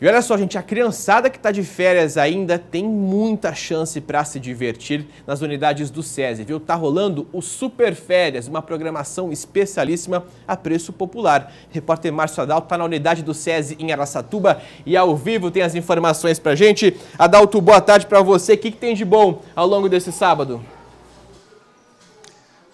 E olha só, gente, a criançada que está de férias ainda tem muita chance para se divertir nas unidades do SESI, viu? Tá rolando o Super Férias, uma programação especialíssima a preço popular. repórter Márcio Adalto está na unidade do SESI em Araçatuba e ao vivo tem as informações para gente. Adalto, boa tarde para você. O que, que tem de bom ao longo desse sábado?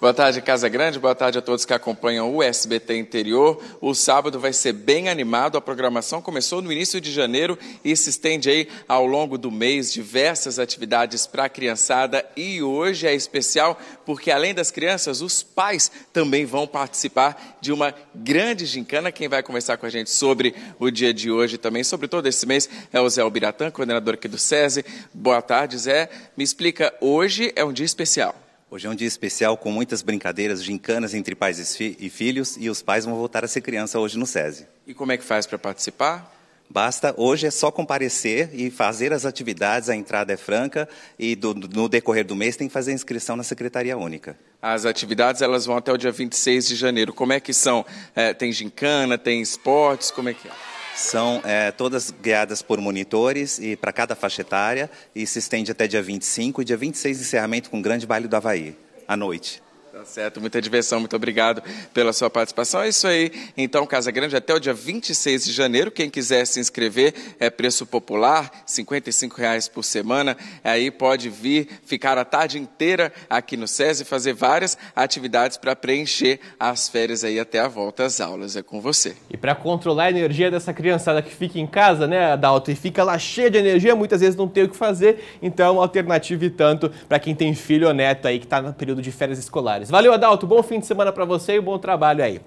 Boa tarde, Casa Grande. Boa tarde a todos que acompanham o SBT Interior. O sábado vai ser bem animado. A programação começou no início de janeiro e se estende aí ao longo do mês. Diversas atividades para a criançada. E hoje é especial porque, além das crianças, os pais também vão participar de uma grande gincana. Quem vai conversar com a gente sobre o dia de hoje também, sobre todo esse mês, é o Zé Albiratã, coordenador aqui do SESI. Boa tarde, Zé. Me explica, hoje é um dia especial. Hoje é um dia especial com muitas brincadeiras, gincanas entre pais e filhos, e os pais vão voltar a ser criança hoje no SESI. E como é que faz para participar? Basta, hoje é só comparecer e fazer as atividades, a entrada é franca e do, no decorrer do mês tem que fazer a inscrição na Secretaria Única. As atividades elas vão até o dia 26 de janeiro. Como é que são? É, tem gincana, tem esportes, como é que é? São é, todas guiadas por monitores e para cada faixa etária e se estende até dia 25 e dia 26 encerramento com o Grande Baile do Havaí, à noite. Tá certo, muita diversão, muito obrigado pela sua participação. É isso aí. Então, Casa Grande, até o dia 26 de janeiro, quem quiser se inscrever, é preço popular, R$ reais por semana. Aí pode vir ficar a tarde inteira aqui no SESI e fazer várias atividades para preencher as férias aí até a volta às aulas. É com você. E para controlar a energia dessa criançada que fica em casa, né, Adalto, e fica lá cheia de energia, muitas vezes não tem o que fazer. Então, alternativa e tanto para quem tem filho ou neto aí que está no período de férias escolares. Valeu, Adalto. Bom fim de semana para você e bom trabalho aí.